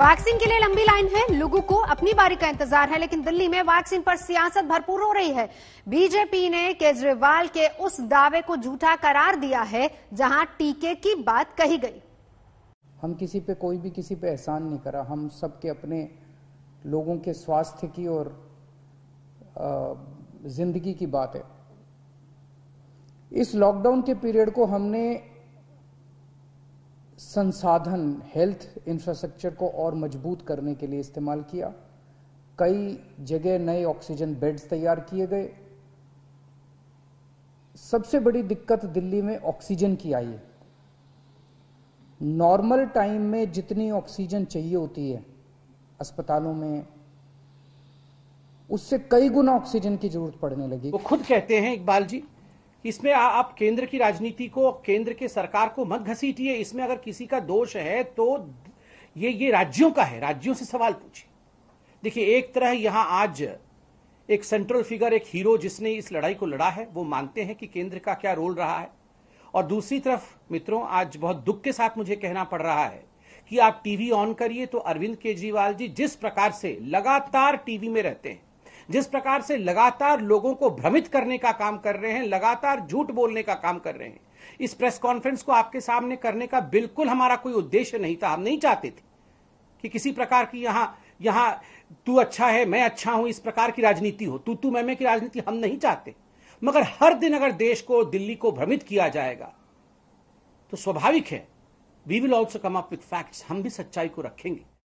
vaccine के लिए लंबी लाइन है लोगों को अपनी बारी का इंतजार है लेकिन दिल्ली में वैक्सीन पर सियासत भरपूर हो रही है बीजेपी ने केजरीवाल के उस दावे को झूठा करार दिया है जहां टीके की बात कही गई हम किसी पे कोई भी किसी पे एहसान नहीं करा हम सबके अपने लोगों के स्वास्थ्य की और जिंदगी की बात है इस लॉकडाउन के पीरियड को हमने संसाधन हेल्थ इंफ्रास्ट्रक्चर को और मजबूत करने के लिए इस्तेमाल किया कई जगह नए ऑक्सीजन बेड्स तैयार किए गए सबसे बड़ी दिक्कत दिल्ली में ऑक्सीजन की आई है नॉर्मल टाइम में जितनी ऑक्सीजन चाहिए होती है अस्पतालों में उससे कई गुना ऑक्सीजन की जरूरत पड़ने लगी वो खुद कहते हैं इकबाल जी इसमें आ, आप केंद्र की राजनीति को केंद्र के सरकार को मत घसीटिए इसमें अगर किसी का दोष है तो ये ये राज्यों का है राज्यों से सवाल पूछिए देखिए एक तरह यहां आज एक सेंट्रल फिगर एक हीरो जिसने इस लड़ाई को लड़ा है वो मानते हैं कि केंद्र का क्या रोल रहा है और दूसरी तरफ मित्रों आज बहुत दुख के साथ मुझे कहना पड़ रहा है कि आप टीवी ऑन करिए तो अरविंद केजरीवाल जी जिस प्रकार से लगातार टीवी में रहते हैं जिस प्रकार से लगातार लोगों को भ्रमित करने का काम कर रहे हैं लगातार झूठ बोलने का काम कर रहे हैं इस प्रेस कॉन्फ्रेंस को आपके सामने करने का बिल्कुल हमारा कोई उद्देश्य नहीं था हम नहीं चाहते थे कि किसी प्रकार की यहां यहां तू अच्छा है मैं अच्छा हूं इस प्रकार की राजनीति हो तू तू मैं मैं की राजनीति हम नहीं चाहते मगर हर दिन अगर देश को दिल्ली को भ्रमित किया जाएगा तो स्वाभाविक है we will also come up with facts हम भी सच्चाई को रखेंगे